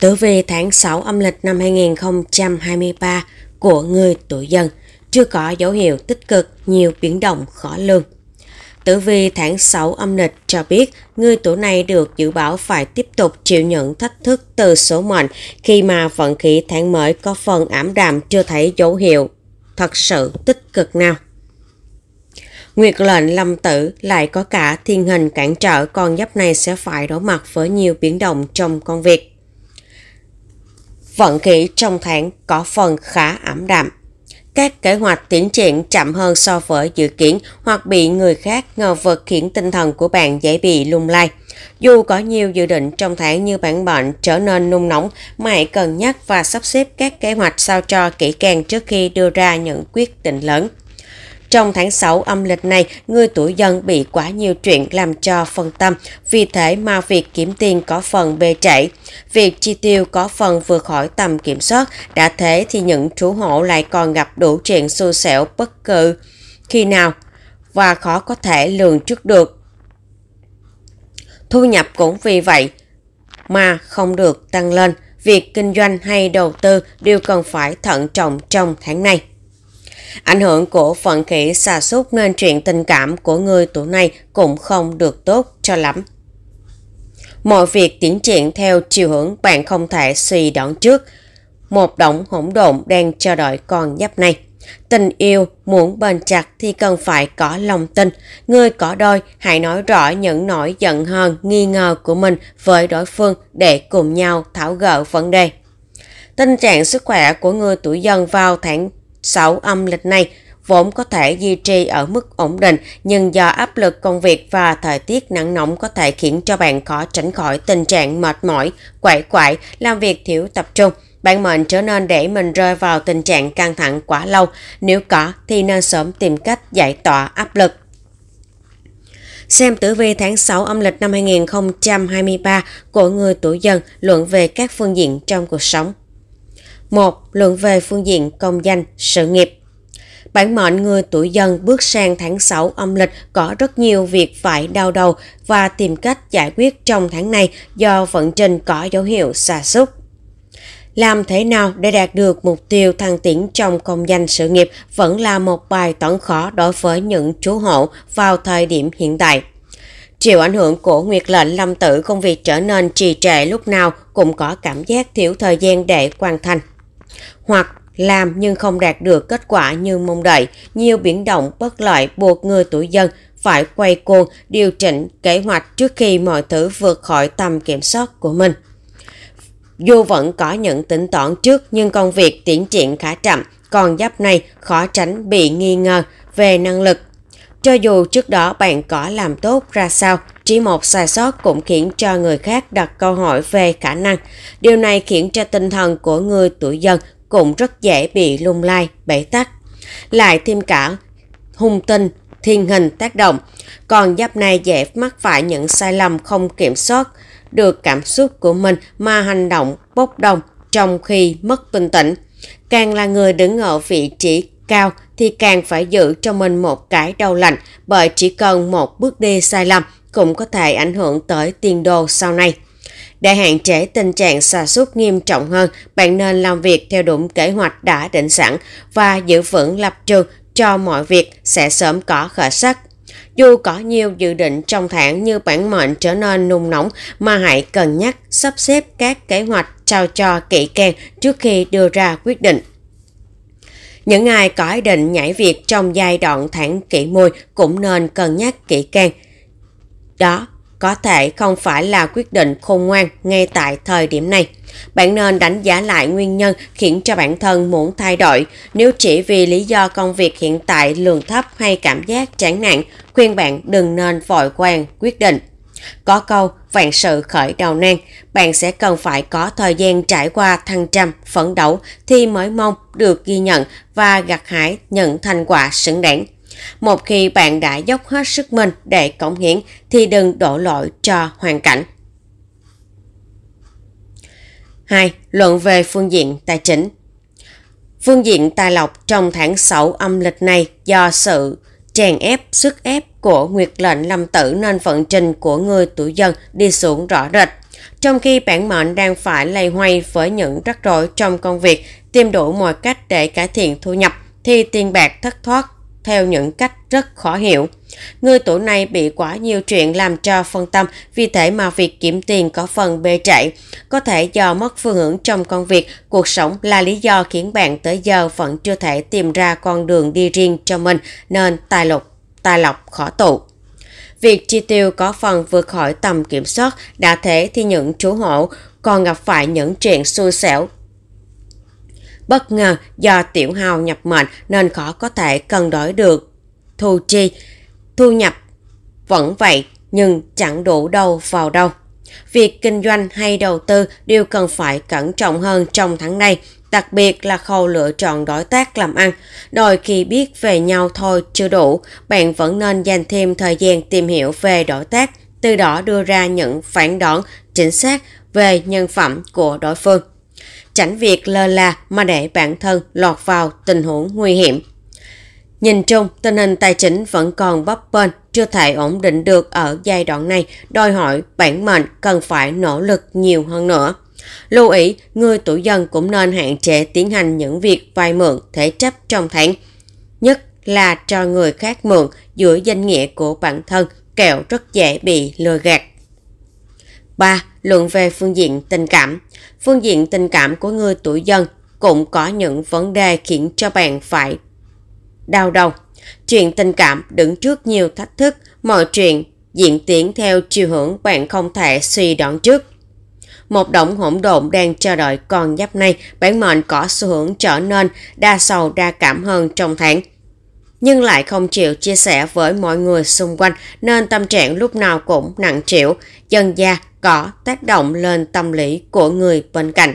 Tử vi tháng 6 âm lịch năm 2023 của người tuổi dần chưa có dấu hiệu tích cực, nhiều biến động khó lường. Tử vi tháng 6 âm lịch cho biết người tuổi này được dự báo phải tiếp tục chịu những thách thức từ số mệnh khi mà vận khí tháng mới có phần ảm đạm chưa thấy dấu hiệu thật sự tích cực nào. Nguyệt lệnh lâm tử lại có cả thiên hình cản trở con giáp này sẽ phải đối mặt với nhiều biến động trong công việc vận khí trong tháng có phần khá ảm đạm. Các kế hoạch tiến triển chậm hơn so với dự kiến hoặc bị người khác ngờ vực khiến tinh thần của bạn dễ bị lung lay. Dù có nhiều dự định trong tháng như bản bệnh trở nên nung nóng, mà hãy cân nhắc và sắp xếp các kế hoạch sao cho kỹ càng trước khi đưa ra những quyết định lớn. Trong tháng 6 âm lịch này, người tuổi dần bị quá nhiều chuyện làm cho phân tâm, vì thế mà việc kiếm tiền có phần bê trễ. Việc chi tiêu có phần vừa khỏi tầm kiểm soát, đã thế thì những chủ hộ lại còn gặp đủ chuyện xui xẻo bất cứ khi nào và khó có thể lường trước được. Thu nhập cũng vì vậy mà không được tăng lên. Việc kinh doanh hay đầu tư đều cần phải thận trọng trong tháng này. Ảnh hưởng của phận khỉ xà xúc nên chuyện tình cảm của người tuổi này cũng không được tốt cho lắm. Mọi việc tiến triển theo chiều hướng bạn không thể suy đoán trước. Một động hỗn độn đang chờ đợi con giáp này. Tình yêu muốn bền chặt thì cần phải có lòng tin. Người có đôi hãy nói rõ những nỗi giận hờn, nghi ngờ của mình với đối phương để cùng nhau thảo gỡ vấn đề. Tình trạng sức khỏe của người tuổi dần vào tháng sáu âm lịch này vốn có thể duy trì ở mức ổn định nhưng do áp lực công việc và thời tiết nắng nóng có thể khiến cho bạn khó tránh khỏi tình trạng mệt mỏi, quậy quại, làm việc thiếu tập trung. Bạn mệnh trở nên để mình rơi vào tình trạng căng thẳng quá lâu, nếu có thì nên sớm tìm cách giải tỏa áp lực. Xem tử vi tháng 6 âm lịch năm 2023 của người tuổi dần luận về các phương diện trong cuộc sống một Luận về phương diện công danh, sự nghiệp Bản mệnh người tuổi dần bước sang tháng 6 âm lịch có rất nhiều việc phải đau đầu và tìm cách giải quyết trong tháng này do vận trình có dấu hiệu xa xúc. Làm thế nào để đạt được mục tiêu thăng tiến trong công danh sự nghiệp vẫn là một bài toán khó đối với những chú hộ vào thời điểm hiện tại. Chịu ảnh hưởng của nguyệt lệnh lâm tử công việc trở nên trì trệ lúc nào cũng có cảm giác thiếu thời gian để hoàn thành hoặc làm nhưng không đạt được kết quả như mong đợi, nhiều biến động bất lợi buộc người tuổi dân phải quay cuồng điều chỉnh kế hoạch trước khi mọi thứ vượt khỏi tầm kiểm soát của mình. Dù vẫn có những tính toán trước nhưng công việc tiến triển khá chậm, còn giáp này khó tránh bị nghi ngờ về năng lực cho dù trước đó bạn có làm tốt ra sao, chỉ một sai sót cũng khiến cho người khác đặt câu hỏi về khả năng. Điều này khiến cho tinh thần của người tuổi dần cũng rất dễ bị lung lay, bể tắc. Lại thêm cả hung tinh, thiên hình tác động. Còn giáp này dễ mắc phải những sai lầm không kiểm soát được cảm xúc của mình mà hành động bốc đồng trong khi mất bình tĩnh. Càng là người đứng ở vị trí cao thì càng phải giữ cho mình một cái đau lành bởi chỉ cần một bước đi sai lầm cũng có thể ảnh hưởng tới tiền đồ sau này. Để hạn chế tình trạng sa sút nghiêm trọng hơn, bạn nên làm việc theo đúng kế hoạch đã định sẵn và giữ vững lập trường cho mọi việc sẽ sớm có khởi sắc. Dù có nhiều dự định trong tháng như bản mệnh trở nên nung nóng mà hãy cân nhắc sắp xếp các kế hoạch trao cho kỹ càng trước khi đưa ra quyết định. Những ai có ý định nhảy việc trong giai đoạn thản kỵ môi cũng nên cân nhắc kỹ càng. Đó có thể không phải là quyết định khôn ngoan ngay tại thời điểm này. Bạn nên đánh giá lại nguyên nhân khiến cho bản thân muốn thay đổi. Nếu chỉ vì lý do công việc hiện tại lương thấp hay cảm giác chán nản, khuyên bạn đừng nên vội quan quyết định. Có câu vạn sự khởi đầu nan, bạn sẽ cần phải có thời gian trải qua thăng trầm, phấn đấu thì mới mong được ghi nhận và gặt hái nhận thành quả xứng đáng. Một khi bạn đã dốc hết sức mình để cống hiến thì đừng đổ lỗi cho hoàn cảnh. 2. Luận về phương diện tài chính Phương diện tài lộc trong tháng 6 âm lịch này do sự Tràn ép, sức ép của Nguyệt lệnh lâm tử nên vận trình của người tuổi dân đi xuống rõ rệt. Trong khi bản mệnh đang phải lay hoay với những rắc rối trong công việc, tìm đủ mọi cách để cải thiện thu nhập, thì tiền bạc thất thoát theo những cách rất khó hiểu. Người tuổi này bị quá nhiều chuyện làm cho phân tâm, vì thế mà việc kiếm tiền có phần bê chạy, Có thể do mất phương hướng trong công việc, cuộc sống là lý do khiến bạn tới giờ vẫn chưa thể tìm ra con đường đi riêng cho mình, nên tài lộc, tài lộc khó tụ. Việc chi tiêu có phần vượt khỏi tầm kiểm soát, đã thế thì những chú hổ còn gặp phải những chuyện xui xẻo bất ngờ do tiểu hào nhập mệnh nên khó có thể cân đổi được. Thu chi, thu nhập vẫn vậy nhưng chẳng đủ đâu vào đâu. Việc kinh doanh hay đầu tư đều cần phải cẩn trọng hơn trong tháng này, đặc biệt là khâu lựa chọn đối tác làm ăn. Đôi khi biết về nhau thôi chưa đủ, bạn vẫn nên dành thêm thời gian tìm hiểu về đối tác, từ đó đưa ra những phản đoán chính xác về nhân phẩm của đối phương tránh việc lơ là mà để bản thân lọt vào tình huống nguy hiểm. Nhìn chung, tình hình tài chính vẫn còn bấp bênh, chưa thể ổn định được ở giai đoạn này, đòi hỏi bản mệnh cần phải nỗ lực nhiều hơn nữa. Lưu ý, người tuổi dần cũng nên hạn chế tiến hành những việc vay mượn thể chấp trong tháng, nhất là cho người khác mượn giữa danh nghĩa của bản thân, kẹo rất dễ bị lừa gạt. 3. Luận về phương diện tình cảm. Phương diện tình cảm của người tuổi dân cũng có những vấn đề khiến cho bạn phải đau đầu. Chuyện tình cảm đứng trước nhiều thách thức, mọi chuyện diễn tiến theo chiều hướng bạn không thể suy đoán trước. Một động hỗn độn đang chờ đợi con giáp này, bản mệnh có xu hướng trở nên đa sầu đa cảm hơn trong tháng nhưng lại không chịu chia sẻ với mọi người xung quanh nên tâm trạng lúc nào cũng nặng trĩu, dần dà có tác động lên tâm lý của người bên cạnh.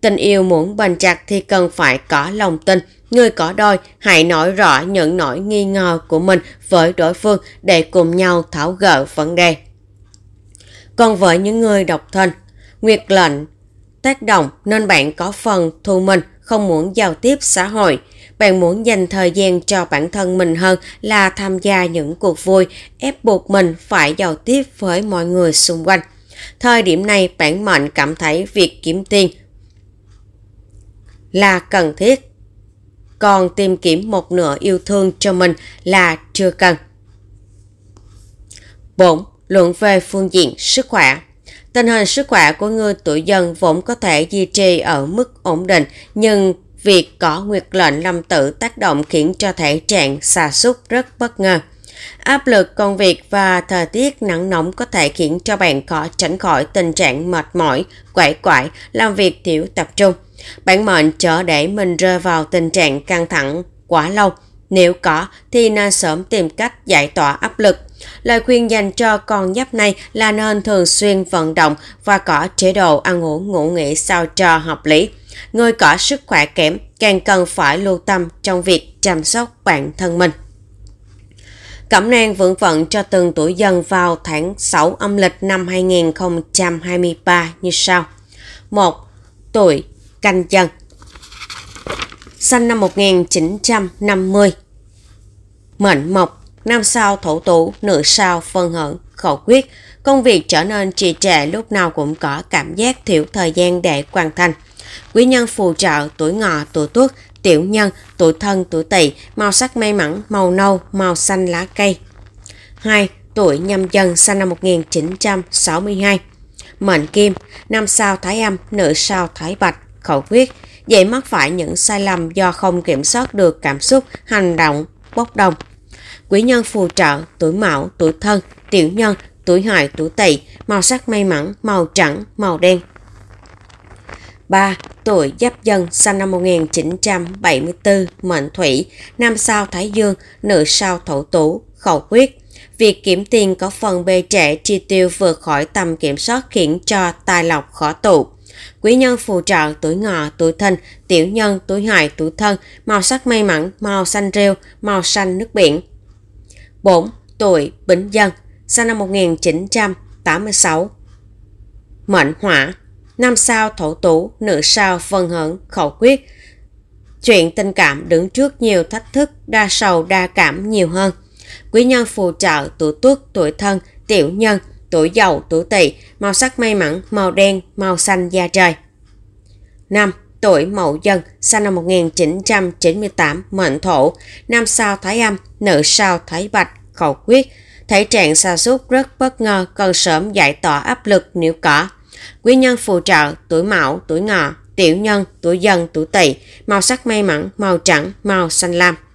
Tình yêu muốn bền chặt thì cần phải có lòng tin. Người có đôi hãy nói rõ những nỗi nghi ngờ của mình với đối phương để cùng nhau tháo gỡ vấn đề. Còn với những người độc thân, nguyệt lệnh tác động nên bạn có phần thu mình không muốn giao tiếp xã hội, bạn muốn dành thời gian cho bản thân mình hơn là tham gia những cuộc vui, ép buộc mình phải giao tiếp với mọi người xung quanh. Thời điểm này bản mệnh cảm thấy việc kiếm tiền là cần thiết, còn tìm kiếm một nửa yêu thương cho mình là chưa cần. 4. Luận về phương diện sức khỏe Tình hình sức khỏe của người tuổi dần vốn có thể duy trì ở mức ổn định nhưng Việc có nguyệt lệnh lâm tử tác động khiến cho thể trạng xa sút rất bất ngờ. Áp lực công việc và thời tiết nắng nóng có thể khiến cho bạn khó tránh khỏi tình trạng mệt mỏi, quải quại làm việc thiếu tập trung. bạn mệnh chở để mình rơi vào tình trạng căng thẳng quá lâu. Nếu có thì nên sớm tìm cách giải tỏa áp lực. Lời khuyên dành cho con giáp này là nên thường xuyên vận động và có chế độ ăn uống ngủ nghỉ sao cho hợp lý người có sức khỏe kém càng cần phải lưu tâm trong việc chăm sóc bản thân mình. Cẩm nang vượng vận cho từng tuổi dần vào tháng 6 âm lịch năm 2023 như sau. 1. Tuổi canh dần Sinh năm 1950 Mệnh mộc Năm sao thổ tủ, nữ sao phân hận, khẩu quyết Công việc trở nên trì trệ lúc nào cũng có cảm giác thiểu thời gian để hoàn thành quý nhân phù trợ, tuổi ngọ, tuổi tuất, tiểu nhân, tuổi thân, tuổi tỵ, màu sắc may mắn, màu nâu, màu xanh lá cây. 2. Tuổi nhâm dần sinh năm 1962. Mệnh kim, năm sao thái âm, nữ sao thái bạch, khẩu quyết, dễ mắc phải những sai lầm do không kiểm soát được cảm xúc, hành động, bốc đồng. Quý nhân phù trợ, tuổi mão, tuổi thân, tiểu nhân, tuổi hợi, tuổi tỵ, màu sắc may mắn, màu trắng, màu đen. 3. Tuổi Giáp Dân, sinh năm 1974, mệnh thủy, nam sao Thái Dương, nữ sao Thổ Tú, khẩu quyết Việc kiểm tiền có phần bê trễ chi tiêu vượt khỏi tầm kiểm soát khiến cho tài lộc khó tụ. Quý nhân phù trợ tuổi ngọ, tuổi thìn, tiểu nhân, tuổi hợi, tuổi thân, màu sắc may mắn, màu xanh rêu, màu xanh nước biển. 4. Tuổi Bính Dân, sinh năm 1986, mệnh hỏa, nam sao thổ tủ, nữ sao vân hận, khẩu quyết. Chuyện tình cảm đứng trước nhiều thách thức, đa sầu đa cảm nhiều hơn. Quý nhân phù trợ tuổi tuất, tuổi thân, tiểu nhân, tuổi giàu, tuổi tỵ, màu sắc may mắn, màu đen, màu xanh da trời. 5. Tuổi Mậu Dần, sinh năm 1998, mệnh thổ, nam sao thái âm, nữ sao thái bạch, khẩu quyết. Thể trạng sa sút rất bất ngờ, cần sớm giải tỏa áp lực nếu có quý nhân phù trợ tuổi mão, tuổi ngọ, tiểu nhân, tuổi dần, tuổi tỵ, màu sắc may mắn, màu trắng, màu xanh lam.